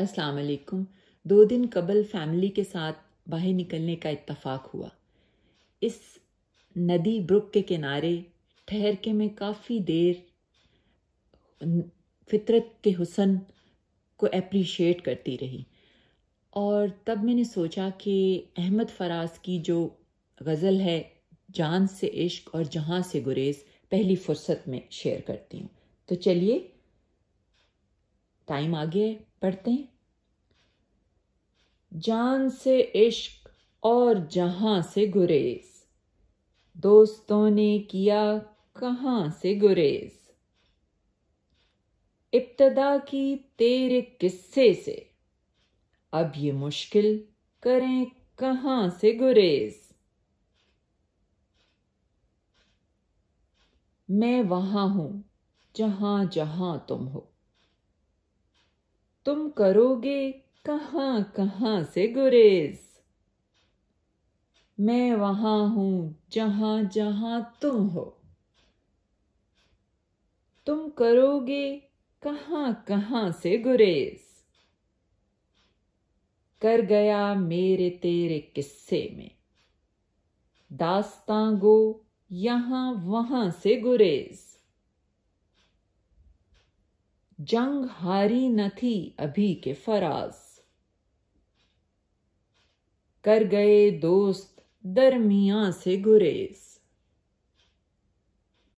अस्सलाम वालेकुम दो दिन कबल फैमिली के साथ बाहर निकलने का इत्तफाक हुआ इस नदी ब्रुक के किनारे ठहर के मैं काफ़ी देर फितरत के हुसन को अप्रिशिएट करती रही और तब मैंने सोचा कि अहमद फराज की जो गज़ल है जान से इश्क और जहाँ से गुरेज पहली फुर्सत में शेयर करती हूँ तो चलिए टाइम आ गया पढ़ते हैं जान से इश्क और जहां से गुरेज दोस्तों ने किया कहा से गुरेज इब्तदा की तेरे किस्से से अब ये मुश्किल करें कहा से गुरेज मैं वहां हूं जहां जहां तुम हो तुम करोगे कहाँ कहाँ से गुरेज मैं वहां हूं जहां जहां तुम हो तुम करोगे कहाँ कहाँ से गुरेज कर गया मेरे तेरे किस्से में दास्तांगो गो यहां वहां से गुरेज जंग हारी न थी अभी के फराज कर गए दोस्त दरमिया से गुरेज